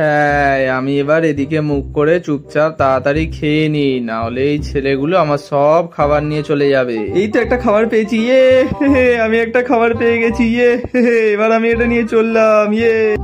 হ্যাঁ আমি এবার এদিকে মুখ করে চুপচাপ তাড়াতাড়ি খেয়ে নি না হলে এই ছেলেগুলো আমার সব খাবার নিয়ে চলে যাবে এই তো একটা খাবার পেয়েছি ইয়ে আমি একটা খাবার পেয়ে গেছি ইয়ে এবার আমি এটা নিয়ে চললাম ইয়ে